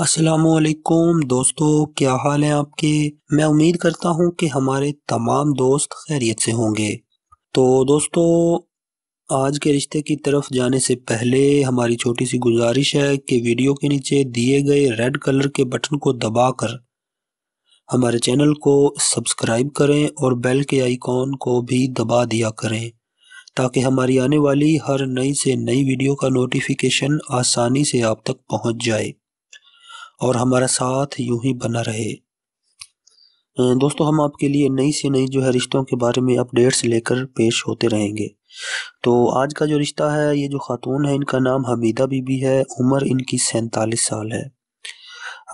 असलकुम दोस्तों क्या हाल है आपके मैं उम्मीद करता हूं कि हमारे तमाम दोस्त खैरियत से होंगे तो दोस्तों आज के रिश्ते की तरफ जाने से पहले हमारी छोटी सी गुजारिश है कि वीडियो के नीचे दिए गए रेड कलर के बटन को दबाकर हमारे चैनल को सब्सक्राइब करें और बेल के आइकॉन को भी दबा दिया करें ताकि हमारी आने वाली हर नई से नई वीडियो का नोटिफिकेशन आसानी से आप तक पहुँच जाए और हमारा साथ यूं ही बना रहे दोस्तों हम आपके लिए नई से नई जो है रिश्तों के बारे में अपडेट्स लेकर पेश होते रहेंगे तो आज का जो रिश्ता है ये जो खातून है इनका नाम हमीदा बीबी है उम्र इनकी सैतालीस साल है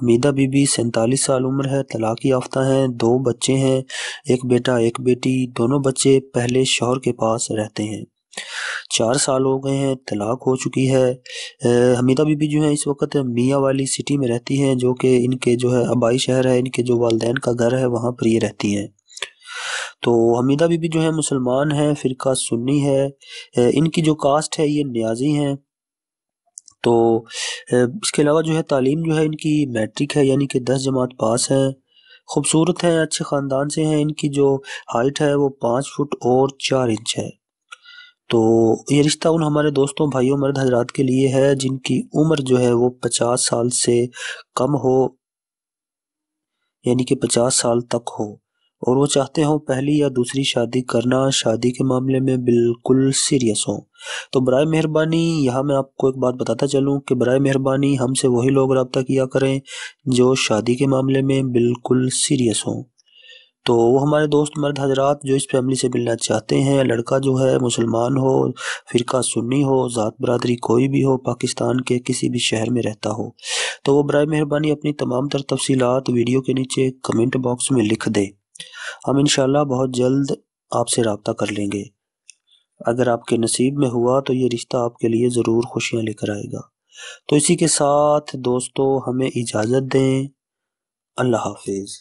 हमीदा बीबी सैतालीस साल उम्र है तलाक याफ्ता हैं दो बच्चे हैं एक बेटा एक बेटी दोनों बच्चे पहले शोहर के पास रहते हैं चार साल हो गए हैं तलाक हो चुकी है हमीदा बीबी जो है इस वक्त मियाँ वाली सिटी में रहती हैं जो कि इनके जो है आबाई शहर है इनके जो वालदेन का घर है वहाँ पर ये रहती हैं तो हमीदा बीबी जो है मुसलमान है फ़िरका सुन्नी है इनकी जो कास्ट है ये न्याजी हैं तो इसके अलावा जो है तालीम जो है इनकी मैट्रिक है यानी कि दस जमात पास है खूबसूरत है अच्छे ख़ानदान से हैं इनकी जो हाइट है वो पाँच फुट और चार इंच है तो ये रिश्ता उन हमारे दोस्तों भाइयों मर्द हजरात के लिए है जिनकी उम्र जो है वो पचास साल से कम हो यानी कि पचास साल तक हो और वो चाहते हो पहली या दूसरी शादी करना शादी के मामले में बिल्कुल सीरियस हो तो बर मेहरबानी यहाँ मैं आपको एक बात बताता चलूँ कि बर मेहरबानी हमसे वही लोग रबता किया करें जो शादी के मामले में बिल्कुल सीरियस हों तो वो हमारे दोस्त मर्द हजरात जो इस फैमिली से मिलना चाहते हैं लड़का जो है मुसलमान हो फ़िरका सुन्नी हो ज़ात बरदरी कोई भी हो पाकिस्तान के किसी भी शहर में रहता हो तो वो बर मेहरबानी अपनी तमाम तर तफसीत वीडियो के नीचे कमेंट बॉक्स में लिख दें हम इन बहुत जल्द आपसे रबता कर लेंगे अगर आपके नसीब में हुआ तो ये रिश्ता आपके लिए ज़रूर खुशियाँ लेकर आएगा तो इसी के साथ दोस्तों हमें इजाज़त दें अल्लाह हाफिज़